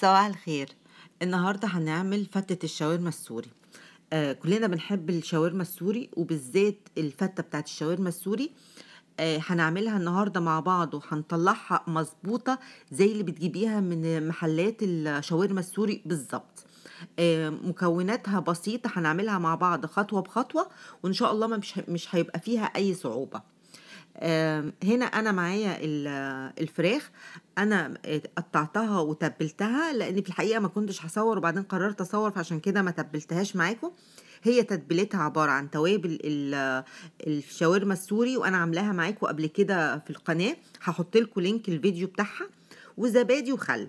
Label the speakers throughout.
Speaker 1: صباح الخير النهاردة هنعمل فتة الشاورما السوري آه كلنا بنحب الشاورما السوري وبالذات الفتة بتاعت الشاورما السوري آه هنعملها النهاردة مع بعض وهنطلعها مظبوطة زي اللي بتجيبيها من محلات الشاورما السوري بالظبط آه مكوناتها بسيطة هنعملها مع بعض خطوة بخطوة وإن شاء الله مش مش هيبقى فيها أي صعوبة هنا انا معايا الفراخ انا قطعتها وتبلتها لان في الحقيقه ما كنتش هصور وبعدين قررت اصور فعشان كده ما تبلتهاش معاكم هي تتبيلتها عباره عن توابل الشاورما السوري وانا عاملاها معاكم قبل كده في القناه هحط لكم لينك الفيديو بتاعها وزبادي وخل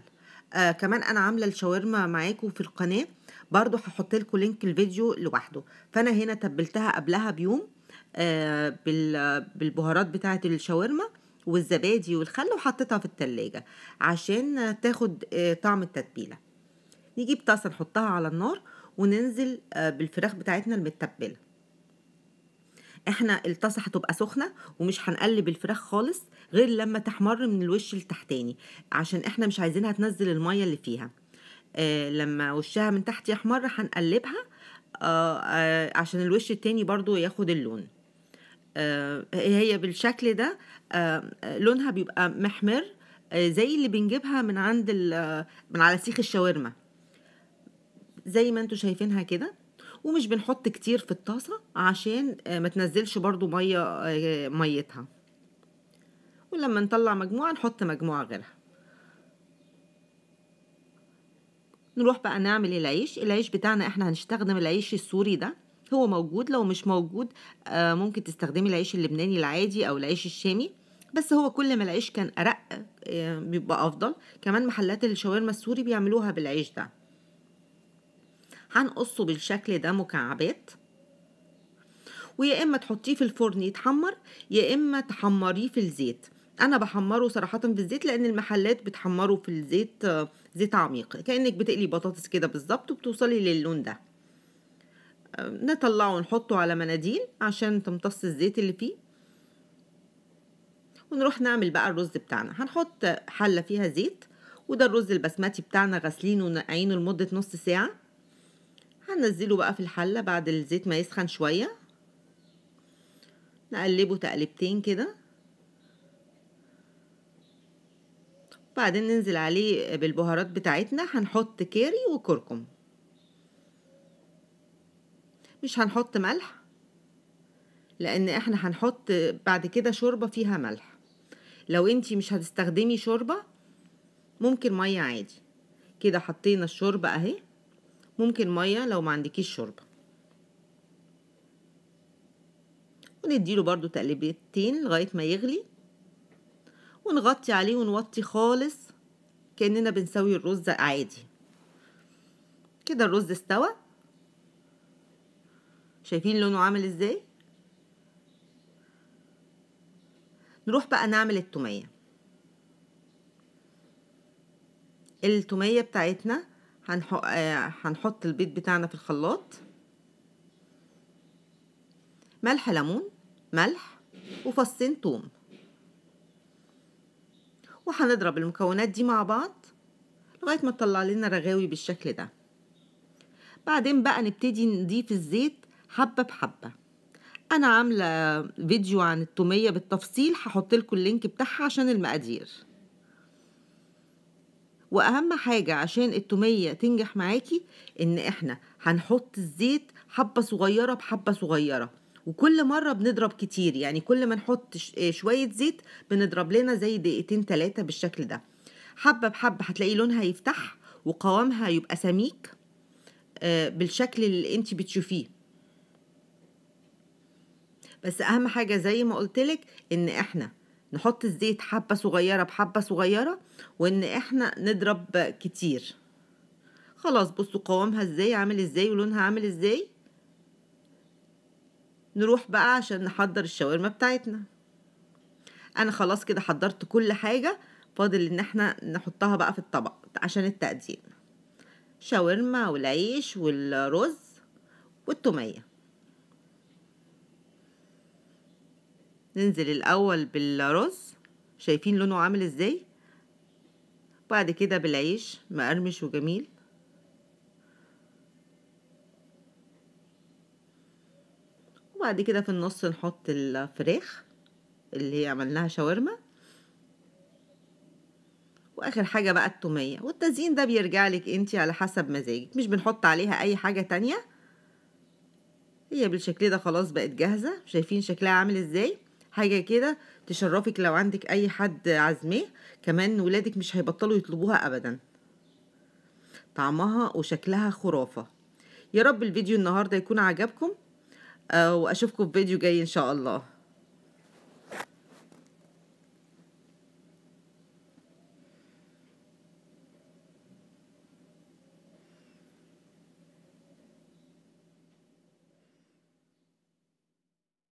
Speaker 1: آه كمان انا عامله الشاورما معاكم في القناه برضو هحط لكم لينك الفيديو لوحده فانا هنا تبلتها قبلها بيوم آه، بالبهارات بتاعة الشاورما والزبادي والخل وحطيتها في التلاجة عشان تاخد آه، طعم التتبيلة نجيب طاسة نحطها على النار وننزل آه، بالفراخ بتاعتنا المتبلة احنا الطاسة هتبقى سخنة ومش هنقلب الفراخ خالص غير لما تحمر من الوش التحتاني عشان احنا مش عايزينها تنزل المية اللي فيها آه لما وشها من تحت يحمر هنقلبها آه آه عشان الوش التاني برضو ياخد اللون آه، هي بالشكل ده آه، لونها بيبقى محمر آه، زي اللي بنجيبها من عند من على سيخ الشاورما زي ما انتوا شايفينها كده ومش بنحط كتير في الطاسة عشان ما تنزلش برضو مية ميتها ولما نطلع مجموعة نحط مجموعة غيرها نروح بقى نعمل العيش العيش بتاعنا احنا هنستخدم العيش السوري ده هو موجود لو مش موجود آه، ممكن تستخدمي العيش اللبناني العادي او العيش الشامي بس هو كل ما العيش كان ارق آه، بيبقى افضل كمان محلات الشاورما السوري بيعملوها بالعيش ده هنقصه بالشكل ده مكعبات ويا اما تحطيه في الفرن يتحمر يا اما تحمريه في الزيت انا بحمره صراحه في الزيت لان المحلات بتحمره في الزيت آه، زيت عميق كانك بتقلي بطاطس كده بالظبط وبتوصلي للون ده نطلعه ونحطه على مناديل عشان تمتص الزيت اللي فيه ونروح نعمل بقى الرز بتاعنا هنحط حلة فيها زيت وده الرز البسمتي بتاعنا غسلينه ونقعينه لمدة نص ساعة هننزله بقى في الحلة بعد الزيت ما يسخن شوية نقلبه تقلبتين كده بعدين ننزل عليه بالبهارات بتاعتنا هنحط كاري وكركم مش هنحط ملح لان احنا هنحط بعد كده شوربه فيها ملح لو انتي مش هتستخدمي شوربه ممكن ميه عادي كده حطينا الشوربه اهي ممكن ميه لو ما عندكيش شوربه ونديله برضو تقليبتين لغايه ما يغلي ونغطي عليه ونوطي خالص كاننا بنسوي الرز عادي كده الرز استوى شايفين لونه عامل ازاي نروح بقى نعمل التوميه التوميه بتاعتنا هنحط آه، هنحط البيض بتاعنا في الخلاط ملح ليمون ملح وفصين ثوم وهنضرب المكونات دي مع بعض لغايه ما تطلع لنا رغاوي بالشكل ده بعدين بقى نبتدي نضيف الزيت حبة بحبة أنا عاملة فيديو عن التومية بالتفصيل هحط لكم اللينك بتاعها عشان المقادير وأهم حاجة عشان التومية تنجح معاكي إن إحنا هنحط الزيت حبة صغيرة بحبة صغيرة وكل مرة بنضرب كتير يعني كل ما نحط آه، شوية زيت بنضرب لنا زي دقيقتين تلاتة بالشكل ده حبة بحبة هتلاقي لونها يفتح وقوامها يبقى سميك آه، بالشكل اللي انت بتشوفيه بس اهم حاجه زي ما لك ان احنا نحط الزيت حبه صغيره بحبه صغيره وان احنا نضرب كتير خلاص بصوا قوامها ازاي عامل ازاي ولونها عامل ازاي نروح بقى عشان نحضر الشاورما بتاعتنا انا خلاص كده حضرت كل حاجه فاضل ان احنا نحطها بقى في الطبق عشان التقديم شاورما والعيش والرز والتوميه ننزل الأول بالرز شايفين لونه عامل ازاي بعد كده بالعيش مقرمش وجميل وبعد كده في النص نحط الفراخ اللي هي عملناها شاورما واخر حاجة بقى التومية والتزيين ده بيرجع لك انتي على حسب مزاجك مش بنحط عليها اي حاجة تانية هي بالشكل ده خلاص بقت جاهزة شايفين شكلها عامل ازاي حاجه كده تشرفك لو عندك اي حد عازميه كمان ولادك مش هيبطلوا يطلبوها ابدا طعمها وشكلها خرافه يا رب الفيديو النهارده يكون عجبكم آه، واشوفكم في فيديو جاي ان شاء الله